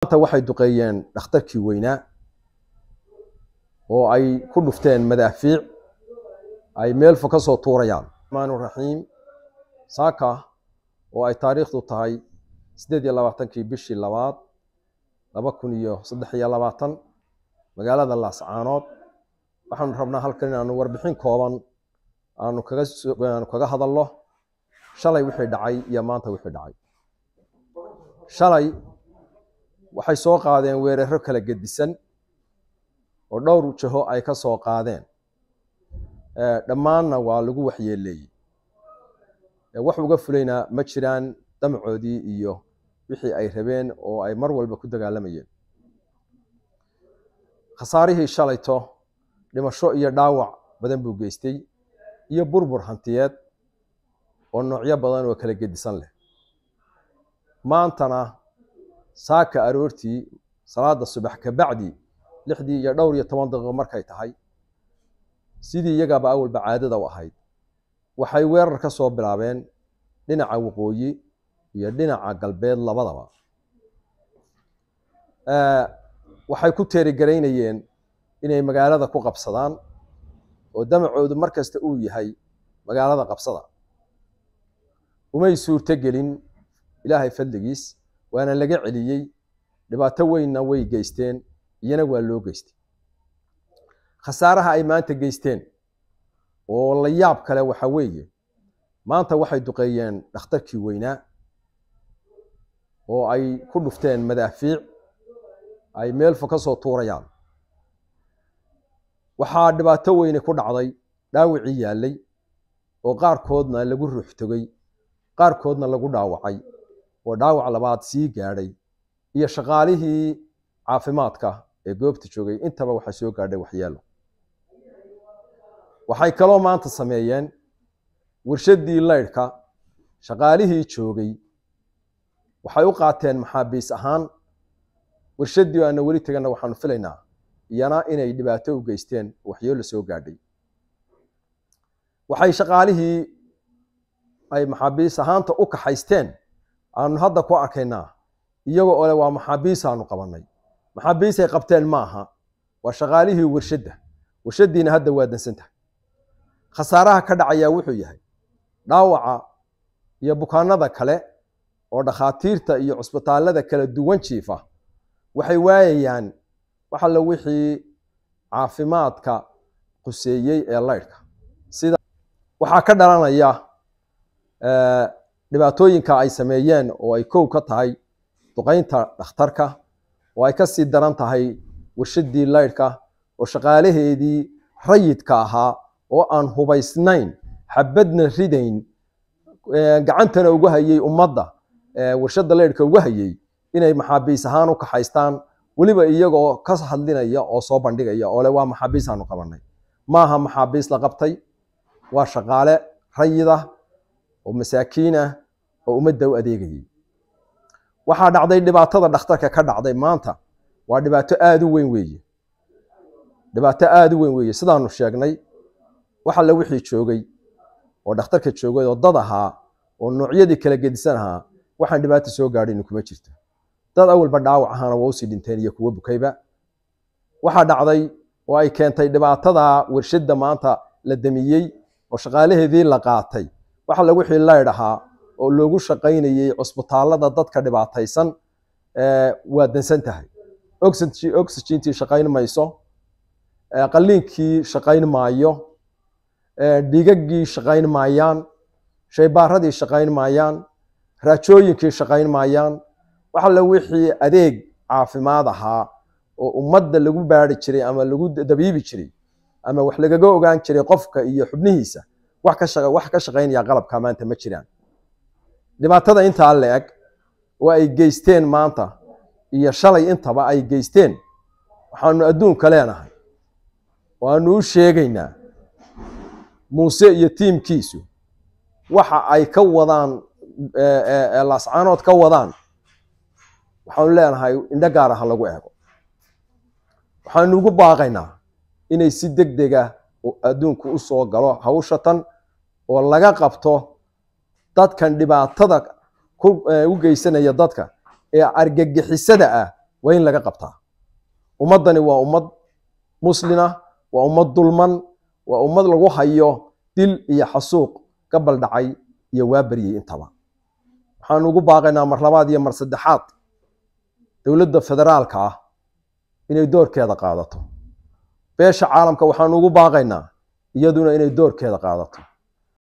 maanta waxay duqeeyeen dhakhtarkii weynaa oo ay ku dhufteen madaafiic ay meelfa ka soo tuurayaan raxmaan raxiim saaka oo ay taariikhdu tahay siddeed iyo labaatankii bishii labaad laba kun iyo saddex iyo labaatan magaalada laascaanood waxaanu rabnaa halkan inaanu warbixin kooban aanu kaga aanu kaga hadalno shalay wixii dhacay iyo maanta wixii dhacay shalay waxay soo qaadeen weeraro kala gedisan oo dhowr jaho ay ka soo qaadeen eh, dhammaanna waa lagu waxyeeleeyey eh, wax uga fulaynaa ma jiraan damcoodii iyo wixii ay rabeen oo ay mar walba ku dagaalamayeen khasaarihii shalayto dhimasho iyo dhaawac badan buu geystay iyo burbur hantiyeed oo noocyo badan oo kala gedisan leh maantana saaka aroortii salaada subax kabacdi lixdii iyo dhowr iyo toban daqiiqo markay tahay sidii iyagaaba awalba caadada u ahayd waxay weerar ka soo bilaabeen dhinaca waqooyi iyo dhinaca galbeed labadaba waxay ku teerigaraynayeen inay magaalada ku qabsadaan oo damacoodu mar kasta uu yahay magaalada qabsada umay suurtogelin ilaahay fadligiis waana laga celiyey dhibaato weynna way geysteen iyana waa loo geystay khasaaraha ay maanta geysteen oo la yaab kale waxa weeye maanta waxay duqeeyeen dhakhtarkii weynaa oo ay ku dhufteen madaafiic ay meelfa ka soo tuurayaan waxaa dhibaato weyne ku dhacday dhaawicii yaallay oo qaarkoodna lagu ruuxtogey qaarkoodna lagu dhaawacay oo dhaawac labaad sii gaadhay iyo shaqaalihii caafimaadka ee goobta joogay intaba waxaa soo gaadhay waxyeelo waxay kaloo maanta sameeyeen warshaddii laydhka shaqaalihii joogay waxay u qaateen maxaabiis ahaan warshadii aana weli tegana waxaanu filaynaa iyana inay dhibaato u geysteen waxyeelo soo gaadhay waxay shaqaalihii ay maxaabiis ahaanta u kaxaysteen aanu hadda ku arkaynaa iyago ole waa maxaabiis aanu qabanay maxaabiisay qabteen ma aha waa shaqaalihii warshadda warshaddiina hadda waa dansantahay khasaaraha ka dhacayaa wuxuu yahay dhaawaca iyo bukaanada kale oo dhakhaatiirta iyo cusbitaalada kala duwan jiifa waxay waayayaan wax wixii caafimaadka quseeyey ee laydhka sida waxaa ka dhalanaya eh, dhibaatooyinka ay sameeyeen oo ay kow ka tahay duqaynta dhakhtarka oo ay ka sii daran tahay warshadii laydhka oo shaqaalaheedii rayidka ahaa oo aan hubaysnayn xabadna ridayn gacantana ugu hayay ummadda warshada laydhka ugu hayay inay maxaabiis ahaan u kaxaystaan weliba iyagoo ka hadlinaya oo soo bandhigaya oo le waa aanu qabanay maaha maxaabiis la qabtay waa shaqaale rayid ah oo masaakiin ah oo ummadda u adeegayay waxaa dhacday dhibaatada dhakhtarka ka dhacday maanta waa dhibaato aada u weyn weeye dhibaato aada u weyn weeye sidaanu sheegnay wax alle wixii joogay oo dhakhtarka joogay oo dad ahaa oo noocyadii kala gedisan ahaa waxaan dhibaata soo gaadhin kuma jirto dad awalba dhaawac ahaana waa usii dhinteen iyo kuwo bukayba waxaa dhacday oo ay keentay dhibaatada warshadda maanta la damiyey oo shaqaalaheedii la qaatay waxa lagu xillayr ahaa oo loogu shaqaynayay cusbitaalada dadka dhibaataysan waa dansan tahay oxygentii shaqayn mayso qalliinkii shaqayn maayo dhigaggii shaqayn maayaan shaybaaradii shaqayn maayaan raajooyinkii shaqayn maayaan waxalla wixii adeeg caafimaad ahaa oo ummadda lagu baari jiray ama lagu dabiibi jiray ama wax lagaga ogaan jiray qofka iyo xubnihiisa wax ka shaqaynayaa qalabka maanta ma jiraan dhibaatada intaa la-eg oo ay geysteen maanta iyo shalay intaba ay geysteen waxaanu adduunka leenahay waanu u sheegaynaa muuse iyo tiimkiisu waxa ay ka wadaan e, e, e, laascaanood ka wadaan waxaanu leenahay indho gaara ha lagu eego waxaanu ugu baaqaynaa inay si deg dega adduunku u soo galo hawshatan oo laga qabto dadkan dhibaatada u eh, geysanaya dadka ee argagixisada ah waa in laga qabtaa ummaddani waa ummad muslina waa ummad dulman waa ummad lagu hayo dil iyo xasuuq gabal dhacay iyo waabaryey intaba waxaanu ugu baaqaynaa mar labaad iyo mar saddexaad dowladda federaalka ah inay doorkeeda qaadato beesha caalamka waxaanu ugu baaqaynaa iyaduna inay doorkeeda qaadato